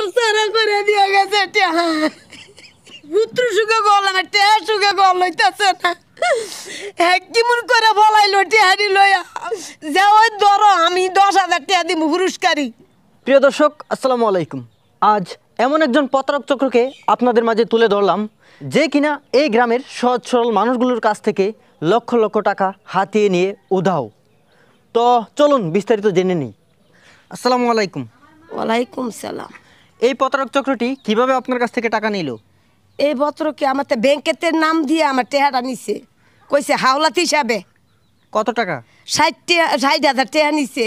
সুখে গলাম সুখে না করে লইয়া ধরো আমি দশ হাজার প্রিয় দর্শক আসসালামু আলাইকুম আজ এমন একজন প্রতারক চক্রকে আপনাদের মাঝে তুলে ধরলাম যে কিনা এই গ্রামের সহজ সরল মানুষগুলোর কাছ থেকে লক্ষ লক্ষ টাকা হাতিয়ে নিয়ে উধাও তো চলুন বিস্তারিত জেনে নিই আসসালামু আলাইকুম ওয়ালাইকুম সালাম এই প্রতারক চক্রটি কিভাবে আপনার কাছ থেকে টাকা নিল এই পত্রকে আমার ব্যাংকেতে নাম দিয়ে আমার টেহাটা নিছে কইছে হাওলাত হিসাবে কত টাকা ষাট ষাট হাজার টেহা নিছে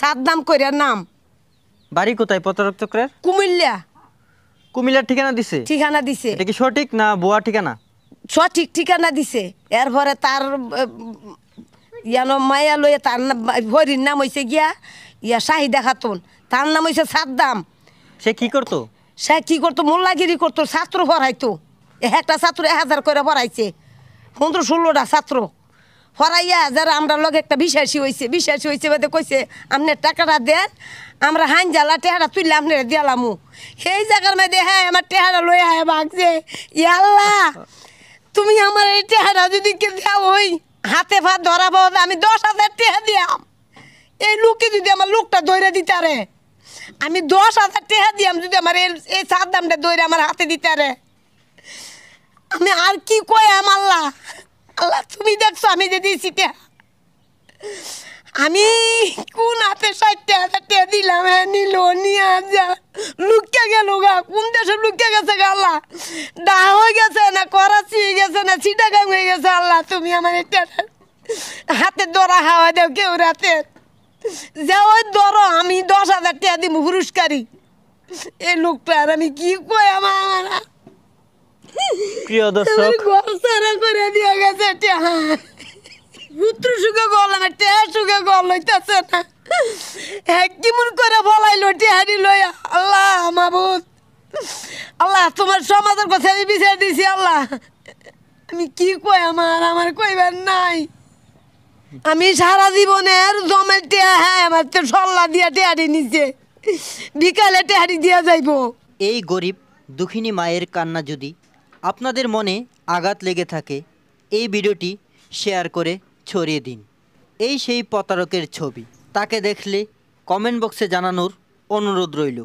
সাত দাম করিয়ার নাম বাড়ি কোথায় প্রতারক চক্রের কুমিল্লা কুমিল্লার ঠিকানা দিছে ঠিকানা দিছে এটা কি সঠিক না বোয়া ঠিকানা সঠিক ঠিকানা দিছে এরপরে তার ইয়ানো মায়া লয়ে তার হরির নাম হইছে গিয়া ইয়া শাহিদা খাতুন তার নাম হইছে সাদ্দাম সে কি করতো সে কি করতো মোল্লাগিরি করতো ছাত্র ভরাইতো একটা ছাত্র এক হাজার করে ভরাইছে পনেরো ষোলোটা ছাত্র ফরাইয়া যারা আমরা লগে একটা বিশ্বাসী হয়েছে বিশ্বাসী হয়েছে বাদে কইছে আপনার টাকাটা দেন আমরা হাইন জ্বালা টেহারা তুললে আপনার দিয়ালামু সেই জায়গার মধ্যে হ্যাঁ আমার টেহারা লয়ে হ্যাঁ ভাগছে ইয়াল্লাহ তুমি আমার এই টেহারা যদি কে দেওয়া ওই হাতে ভাত ধরা পাওয়া আমি দশ হাজার টেহা দিয়াম এই লোককে যদি আমার লোকটা ধরে দিতারে আমি দশ হাজার টাকা দিয়াম যদি আমার এই সাত দামটা দইরে আমার হাতে দিতে আরে আমি আর কি কই আল্লাহ আল্লাহ তুমি দেখছো আমি যে দিয়েছি আমি কোন হাতে ষাটটা হাজার টাকা দিলাম হ্যাঁ নিল নিয়ে যা লুকিয়ে গেল গা কোন দেশে লুকিয়ে গেছে গা আল্লাহ ডা হয়ে গেছে না করাচি হয়ে গেছে না সিটাগাং হয়ে গেছে আল্লাহ তুমি আমার এটা হাতে দরা হাওয়া দাও কেউ রাতের যে ধরো আমি দশ হাজার টাকা দিব পুরস্কারই এই লোকটা আর আমি কি কই আমার প্রিয় দর্শক ঘর সারা করে দিয়ে গেছে পুত্র সুখে গল আমার টেয়া সুখে গল হইতেছে না এক কেমন করে বলাইলো টেহারি লইয়া আল্লাহ মাবুদ আল্লাহ তোমার সমাজের কথা আমি বিচার দিছি আল্লাহ আমি কি কই আমার আমার কইবার নাই আমি সারা জীবনের জমের টেয়া হ্যাঁ আমার তো সল্লা দিয়া টেয়ারি নিচে বিকালে টেয়ারি দিয়া যাইব এই গরিব দুঃখিনী মায়ের কান্না যদি আপনাদের মনে আঘাত লেগে থাকে এই ভিডিওটি শেয়ার করে ছড়িয়ে দিন এই সেই প্রতারকের ছবি তাকে দেখলে কমেন্ট বক্সে জানানোর অনুরোধ রইল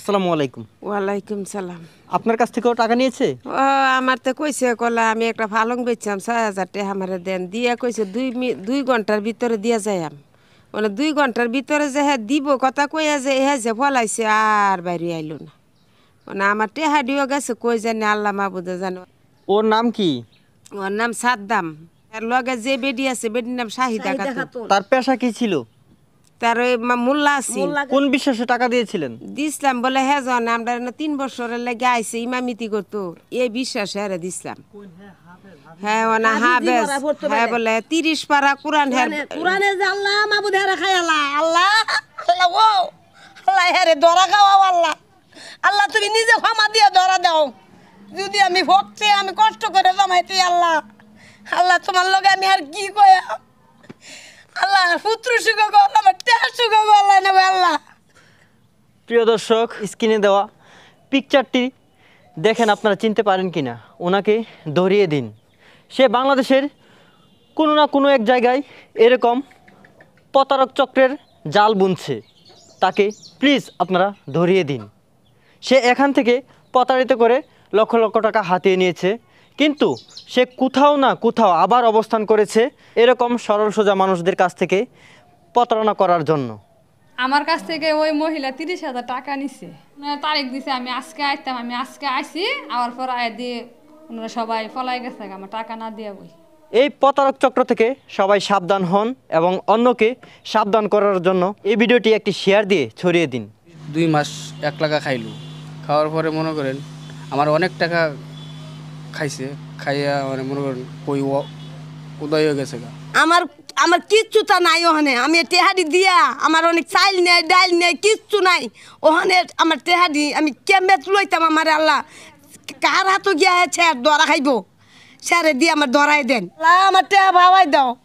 আসসালামু আলাইকুম ওয়ালাইকুম সালাম আপনার কাছ থেকেও টাকা নিয়েছে ও আমার তো কইছে কলা আমি একটা ফালং বেচছিলাম ছয় হাজার টাকা আমার দেন দিয়া কইছে দুই দুই ঘন্টার ভিতরে দিয়া যাই মানে দুই ঘন্টার ভিতরে যে হ্যাঁ দিব কথা কইয়া যে হ্যাঁ যে ফলাইছে আর বাইরে আইলো না মানে আমার টেহা দিও গেছে কই জানে আল্লাহ মাবুদা জানো ওর নাম কি ওর নাম সাদ্দাম আর লগে যে বেডি আছে বেডির নাম শাহিদা তার পেশা কি ছিল তার মোল্লা আছে কোন বিশ্বাসে টাকা দিয়েছিলেন দিছিলাম বলে হ্যাঁ আমরা তিন বছরের লেগে আইছে ইমামিতি করতো এই বিশ্বাসে দিছিলাম হ্যাঁ, হ্যাঁ, হ্যাঁ, বলে আল্লাহ আল্লাহ আল্লাহ তুমি নিজে ক্ষমা দিয়ে দরা দাও যদি আমি ভোগছি আমি কষ্ট করে জমাইছি আল্লাহ আল্লাহ তোমার লগে আমি আর কি কয়া আল্লাহ পুত্র সুখ প্রিয় দর্শক স্ক্রিনে দেওয়া পিকচারটি দেখেন আপনারা চিনতে পারেন কি না ওনাকে ধরিয়ে দিন সে বাংলাদেশের কোনো না কোনো এক জায়গায় এরকম প্রতারক চক্রের জাল বুনছে তাকে প্লিজ আপনারা ধরিয়ে দিন সে এখান থেকে প্রতারিত করে লক্ষ লক্ষ টাকা হাতিয়ে নিয়েছে কিন্তু সে কোথাও না কোথাও আবার অবস্থান করেছে এরকম সরল সোজা মানুষদের কাছ থেকে প্রতারণা করার জন্য আমার কাছ থেকে ওই মহিলা তিরিশ হাজার টাকা নিছে মানে তারিখ দিছে আমি আজকে আইতাম আমি আজকে আসি আবার পর আয় দিয়ে ওনারা সবাই পলাই গেছে আমার টাকা না দিয়ে বই এই প্রতারক চক্র থেকে সবাই সাবধান হন এবং অন্যকে সাবধান করার জন্য এই ভিডিওটি একটি শেয়ার দিয়ে ছড়িয়ে দিন দুই মাস এক টাকা খাইল খাওয়ার পরে মনে করেন আমার অনেক টাকা খাইছে খাইয়া মানে মনে করেন কই কোথায় হয়ে গেছে আমার আমার কিচ্ছু তা নাই ওখানে আমি টেহারি দিয়া আমার অনেক চাইল নেই ডাইল নেই কিচ্ছু নাই ওখানে আমার টেহারি আমি কেমবে তুলাইতাম আমার আল্লাহ কার হাতও গিয়া স্যার ধরা খাইব স্যারে দিয়ে আমার ধরাই দেন আমার টেহা ভাবাই দাও